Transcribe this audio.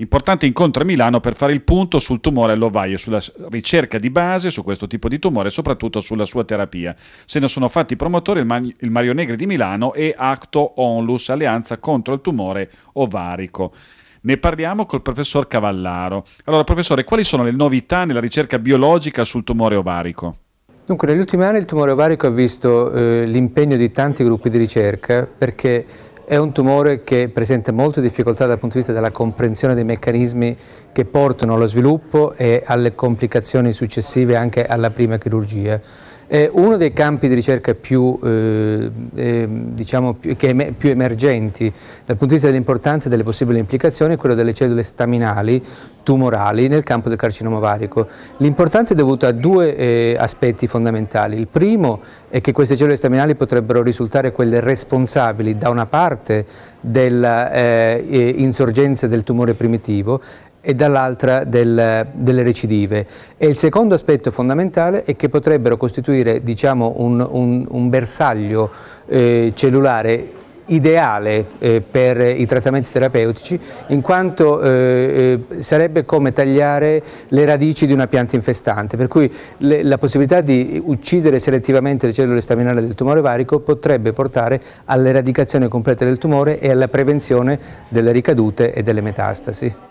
Importante incontro a Milano per fare il punto sul tumore all'ovaio, sulla ricerca di base su questo tipo di tumore e soprattutto sulla sua terapia. Se ne sono fatti promotori il, Mario Negri di Milano e Acto Onlus, Alleanza contro il tumore ovarico. Ne parliamo col professor Cavallaro. Allora, professore, quali sono le novità nella ricerca biologica sul tumore ovarico? Dunque, negli ultimi anni il tumore ovarico ha visto eh, l'impegno di tanti gruppi di ricerca perché è un tumore che presenta molte difficoltà dal punto di vista della comprensione dei meccanismi che portano allo sviluppo e alle complicazioni successive anche alla prima chirurgia. Eh, uno dei campi di ricerca più, eh, eh, diciamo, più, em più emergenti dal punto di vista dell'importanza e delle possibili implicazioni è quello delle cellule staminali tumorali nel campo del carcinoma ovarico. L'importanza è dovuta a due eh, aspetti fondamentali. Il primo è che queste cellule staminali potrebbero risultare quelle responsabili da una parte dell'insorgenza eh, eh, del tumore primitivo e dall'altra del, delle recidive. E il secondo aspetto fondamentale è che potrebbero costituire diciamo, un, un, un, bersaglio eh, cellulare ideale eh, per i trattamenti terapeutici in quanto eh, eh sarebbe come tagliare le radici di una pianta infestante, per cui le, la possibilità di uccidere selettivamente le cellule staminali del tumore varico potrebbe portare all'eradicazione completa del tumore e alla prevenzione delle ricadute e delle metastasi.